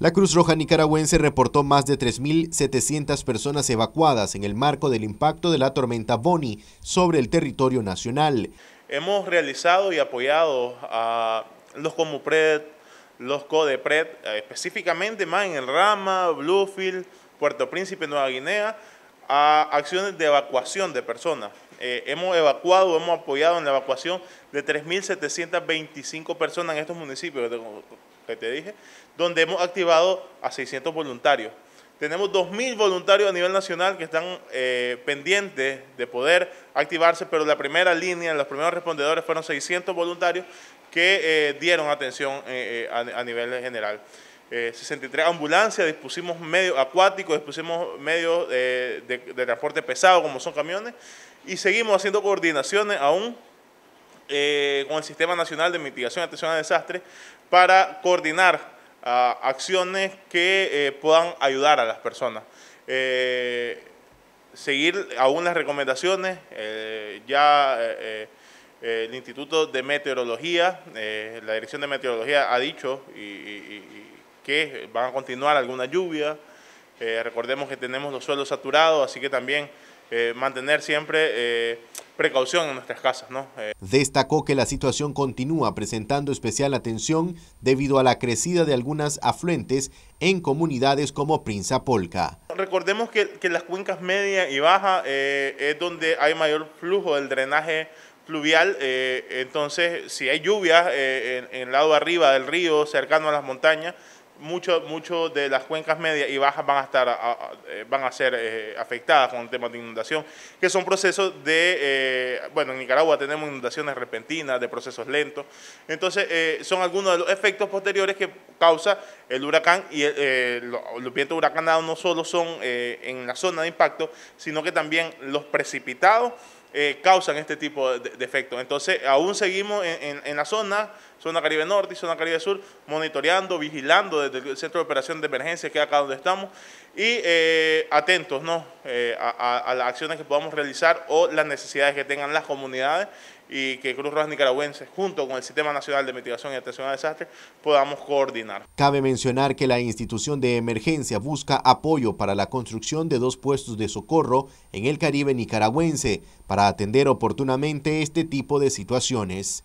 La Cruz Roja nicaragüense reportó más de 3.700 personas evacuadas en el marco del impacto de la tormenta Boni sobre el territorio nacional. Hemos realizado y apoyado a los Comupred, los Codepred, eh, específicamente más en el Rama, Bluefield, Puerto Príncipe, Nueva Guinea, a acciones de evacuación de personas. Eh, hemos evacuado, hemos apoyado en la evacuación de 3.725 personas en estos municipios que te dije, donde hemos activado a 600 voluntarios. Tenemos 2.000 voluntarios a nivel nacional que están eh, pendientes de poder activarse, pero la primera línea, los primeros respondedores fueron 600 voluntarios que eh, dieron atención a, nivel general. 63 ambulancias, dispusimos medios acuáticos, dispusimos medios de transporte pesado como son camiones y seguimos haciendo coordinaciones aún eh, con el Sistema Nacional de Mitigación y Atención a Desastres para coordinar ah, acciones que eh, puedan ayudar a las personas. Eh, seguir aún las recomendaciones, ya el Instituto de Meteorología, la Dirección de Meteorología ha dicho y, que van a continuar alguna lluvia, recordemos que tenemos los suelos saturados, así que también eh, mantener siempre eh, precaución en nuestras casas. Eh, Destacó que la situación continúa presentando especial atención debido a la crecida de algunas afluentes en comunidades como Prinza Polca. Recordemos que, las cuencas media y baja es donde hay mayor flujo del drenaje fluvial, entonces si hay lluvias en, en el lado arriba del río, cercano a las montañas, mucho, mucho de las cuencas medias y bajas van a estar eh, van a ser eh, afectadas con el tema de inundación, que son procesos de, eh, bueno, en Nicaragua tenemos inundaciones repentinas, de procesos lentos, entonces son algunos de los efectos posteriores que causa el huracán y los vientos huracanados no solo son en la zona de impacto, sino que también los precipitados causan este tipo de, efectos. Entonces, aún seguimos en la zona Zona Caribe Norte y Zona Caribe Sur, monitoreando, vigilando desde el Centro de Operación de Emergencia, que es acá donde estamos, y eh, atentos ¿no? Eh, a, las acciones que podamos realizar o las necesidades que tengan las comunidades y que Cruz Roja Nicaragüense, junto con el Sistema Nacional de Mitigación y Atención a Desastres, podamos coordinar. Cabe mencionar que la institución de emergencia busca apoyo para la construcción de dos puestos de socorro en el Caribe nicaragüense para atender oportunamente este tipo de situaciones.